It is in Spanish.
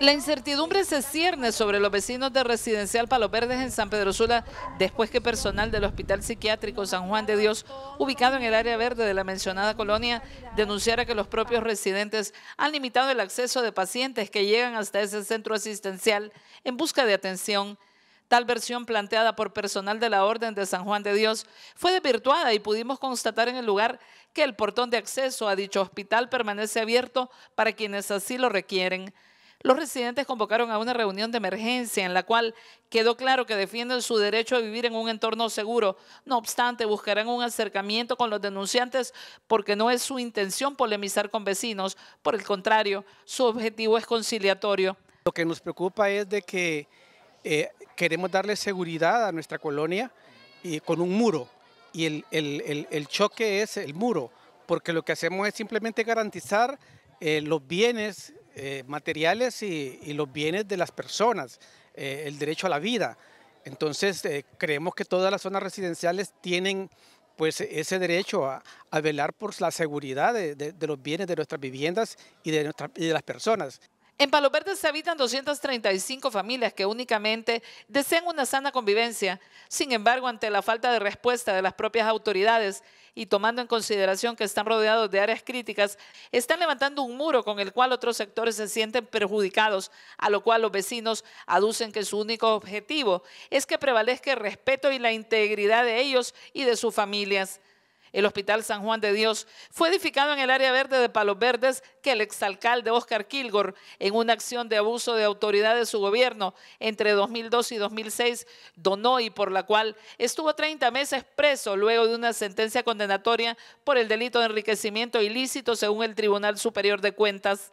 La incertidumbre se cierne sobre los vecinos de Residencial Palo Verdes en San Pedro Sula después que personal del Hospital Psiquiátrico San Juan de Dios, ubicado en el área verde de la mencionada colonia, denunciara que los propios residentes han limitado el acceso de pacientes que llegan hasta ese centro asistencial en busca de atención. Tal versión planteada por personal de la Orden de San Juan de Dios fue desvirtuada y pudimos constatar en el lugar que el portón de acceso a dicho hospital permanece abierto para quienes así lo requieren. Los residentes convocaron a una reunión de emergencia en la cual quedó claro que defienden su derecho a vivir en un entorno seguro. No obstante, buscarán un acercamiento con los denunciantes porque no es su intención polemizar con vecinos. Por el contrario, su objetivo es conciliatorio. Lo que nos preocupa es de que eh, queremos darle seguridad a nuestra colonia y con un muro. Y el, choque es el muro, porque lo que hacemos es simplemente garantizar eh, los bienes eh, materiales y, los bienes de las personas, eh, el derecho a la vida. Entonces, eh, creemos que todas las zonas residenciales tienen pues ese derecho a, velar por la seguridad de, los bienes de nuestras viviendas y de, y de las personas. En Palo Verde se habitan 235 familias que únicamente desean una sana convivencia. Sin embargo, ante la falta de respuesta de las propias autoridades y tomando en consideración que están rodeados de áreas críticas, están levantando un muro con el cual otros sectores se sienten perjudicados, a lo cual los vecinos aducen que su único objetivo es que prevalezca el respeto y la integridad de ellos y de sus familias. El Hospital San Juan de Dios fue edificado en el área verde de Palos Verdes que el exalcalde Oscar Kilgore, en una acción de abuso de autoridad de su gobierno entre 2002 y 2006, donó y por la cual estuvo 30 meses preso luego de una sentencia condenatoria por el delito de enriquecimiento ilícito según el Tribunal Superior de Cuentas.